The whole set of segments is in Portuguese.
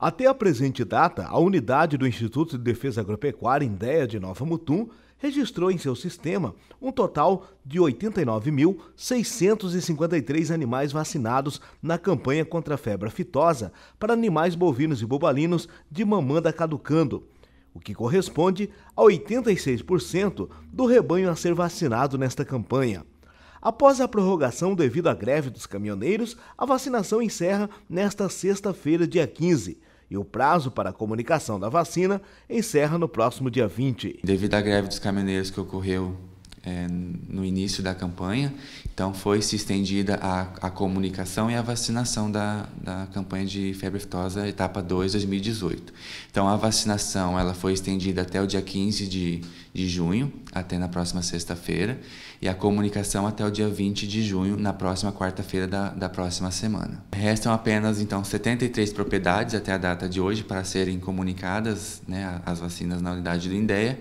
Até a presente data, a unidade do Instituto de Defesa Agropecuária Indéia de Nova Mutum registrou em seu sistema um total de 89.653 animais vacinados na campanha contra a febre aftosa para animais bovinos e bobalinos de mamanda caducando, o que corresponde a 86% do rebanho a ser vacinado nesta campanha. Após a prorrogação devido à greve dos caminhoneiros, a vacinação encerra nesta sexta-feira, dia 15 e o prazo para a comunicação da vacina encerra no próximo dia 20. Devido à greve dos caminhoneiros que ocorreu é, no início da campanha. Então, foi se estendida a, a comunicação e a vacinação da, da campanha de febre aftosa, etapa 2, 2018. Então, a vacinação ela foi estendida até o dia 15 de, de junho, até na próxima sexta-feira, e a comunicação até o dia 20 de junho, na próxima quarta-feira da, da próxima semana. Restam apenas, então, 73 propriedades até a data de hoje para serem comunicadas né, as vacinas na unidade do INDEA,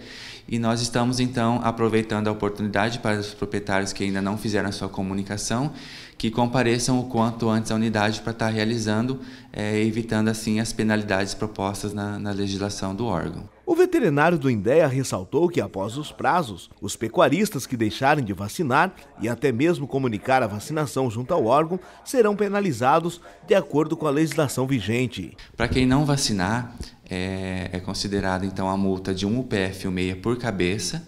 e nós estamos, então, aproveitando a oportunidade oportunidade para os proprietários que ainda não fizeram a sua comunicação que compareçam o quanto antes à unidade para estar realizando, é, evitando assim as penalidades propostas na, na legislação do órgão. O veterinário do INDEA ressaltou que, após os prazos, os pecuaristas que deixarem de vacinar e até mesmo comunicar a vacinação junto ao órgão serão penalizados de acordo com a legislação vigente. Para quem não vacinar, é, é considerada então a multa de 1 UPF e meia por cabeça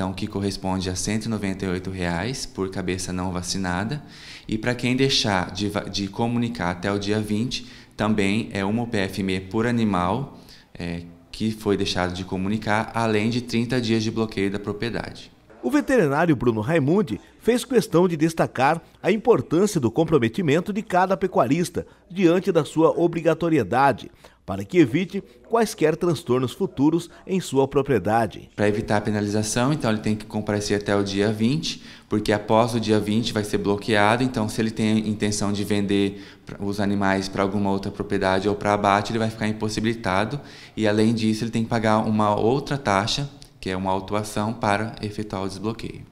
então que corresponde a R$ 198,00 por cabeça não vacinada. E para quem deixar de, de, comunicar até o dia 20, também é uma me por animal é, que foi deixado de comunicar, além de 30 dias de bloqueio da propriedade. O veterinário Bruno Raimundi fez questão de destacar a importância do comprometimento de cada pecuarista diante da sua obrigatoriedade, para que evite quaisquer transtornos futuros em sua propriedade. Para evitar a penalização, então ele tem que comparecer até o dia 20, porque após o dia 20 vai ser bloqueado, então se ele tem a intenção de vender os animais para alguma outra propriedade ou para abate, ele vai ficar impossibilitado e além disso ele tem que pagar uma outra taxa, que é uma autuação para efetuar o desbloqueio.